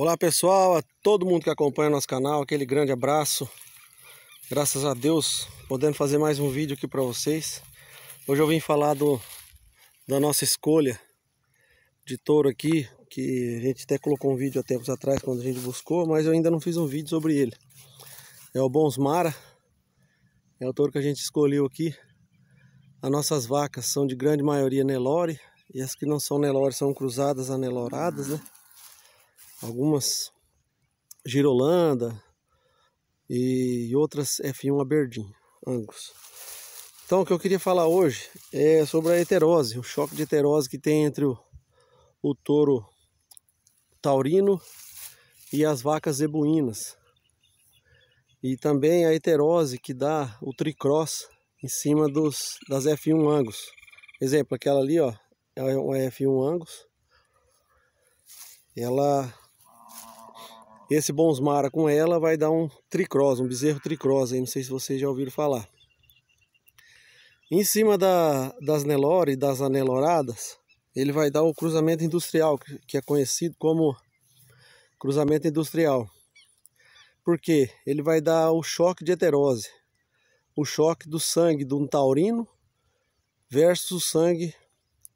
Olá pessoal, a todo mundo que acompanha nosso canal, aquele grande abraço. Graças a Deus, podendo fazer mais um vídeo aqui para vocês. Hoje eu vim falar do, da nossa escolha de touro aqui, que a gente até colocou um vídeo há tempos atrás quando a gente buscou, mas eu ainda não fiz um vídeo sobre ele. É o Bons Mara, é o touro que a gente escolheu aqui. As nossas vacas são de grande maioria Nelore, e as que não são Nelore são cruzadas a Neloradas, né? algumas Girolanda e outras F1 Aberdeen Angus. Então o que eu queria falar hoje é sobre a heterose, o choque de heterose que tem entre o, o touro taurino e as vacas zebuínas. E também a heterose que dá o tricross em cima dos, das F1 Angus. Exemplo, aquela ali ó, é, é uma F1 Angus. Ela esse bonsmara com ela vai dar um tricross, um bezerro tricross, aí não sei se vocês já ouviram falar. Em cima da, das Nelore e das Aneloradas, ele vai dar o cruzamento industrial, que é conhecido como cruzamento industrial. Porque ele vai dar o choque de heterose, o choque do sangue de um taurino versus o sangue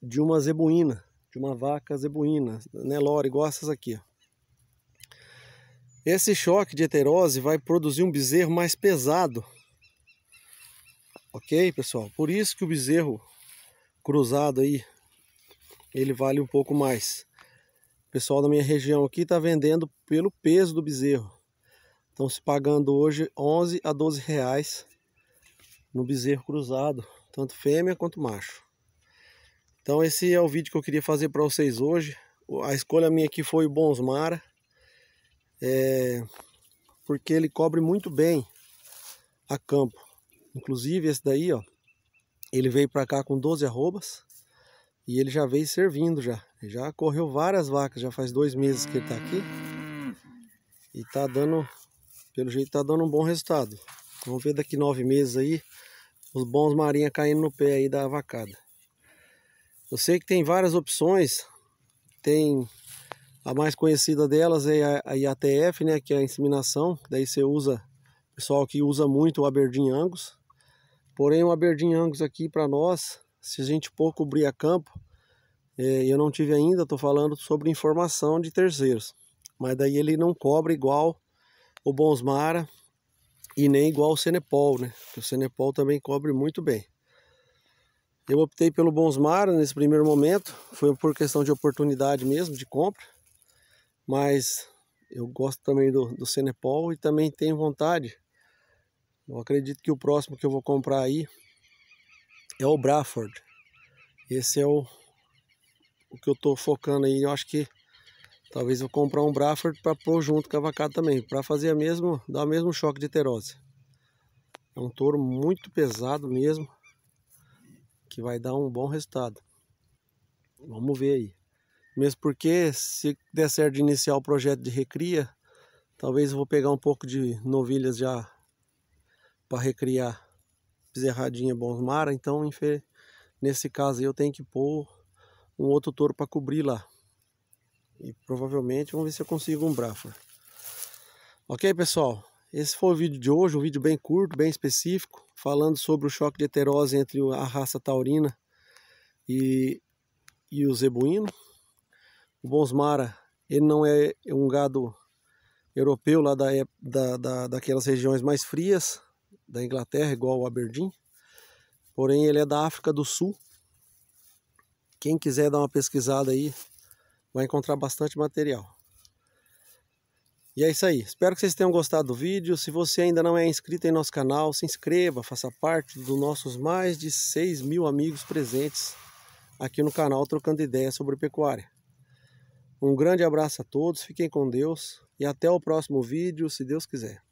de uma zebuína, de uma vaca zebuína, Nelore, igual essas aqui. Ó. Esse choque de heterose vai produzir um bezerro mais pesado. Ok, pessoal? Por isso que o bezerro cruzado aí, ele vale um pouco mais. O pessoal da minha região aqui está vendendo pelo peso do bezerro. Estão se pagando hoje 11 a 12 reais no bezerro cruzado, tanto fêmea quanto macho. Então esse é o vídeo que eu queria fazer para vocês hoje. A escolha minha aqui foi o Bonsmara é, porque ele cobre muito bem a campo. Inclusive esse daí, ó, ele veio para cá com 12 arrobas e ele já veio servindo já. Já correu várias vacas, já faz dois meses que ele está aqui e tá dando, pelo jeito tá dando um bom resultado. Vamos ver daqui nove meses aí os bons marinha caindo no pé aí da vacada. Eu sei que tem várias opções, tem a mais conhecida delas é a IATF, né, que é a inseminação, daí você usa, pessoal que usa muito o Aberdeen Angus. Porém, o Aberdeen Angus aqui para nós, se a gente for cobrir a campo, é, eu não tive ainda, estou falando sobre informação de terceiros. Mas daí ele não cobre igual o Bonsmara e nem igual o Senepol, né? Porque o Senepol também cobre muito bem. Eu optei pelo Bonsmara nesse primeiro momento, foi por questão de oportunidade mesmo, de compra. Mas eu gosto também do, do Cenepol e também tenho vontade. Eu acredito que o próximo que eu vou comprar aí é o Braford. Esse é o, o que eu estou focando aí. Eu acho que talvez eu comprar um Braford para pôr junto com a vaca também, para fazer a mesma, dar o mesmo choque de terose. É um touro muito pesado mesmo, que vai dar um bom resultado. Vamos ver aí. Mesmo porque, se der certo de iniciar o projeto de recria, talvez eu vou pegar um pouco de novilhas já para recriar bezerradinha mara. Então, nesse caso eu tenho que pôr um outro touro para cobrir lá. E provavelmente, vamos ver se eu consigo um Braford. Ok, pessoal? Esse foi o vídeo de hoje, um vídeo bem curto, bem específico, falando sobre o choque de heterose entre a raça taurina e, e o zebuíno o Bonsmara, ele não é um gado europeu lá da, da, da, daquelas regiões mais frias da Inglaterra, igual o Aberdeen. Porém, ele é da África do Sul. Quem quiser dar uma pesquisada aí, vai encontrar bastante material. E é isso aí. Espero que vocês tenham gostado do vídeo. Se você ainda não é inscrito em nosso canal, se inscreva, faça parte dos nossos mais de 6 mil amigos presentes aqui no canal trocando ideias sobre pecuária. Um grande abraço a todos, fiquem com Deus e até o próximo vídeo, se Deus quiser.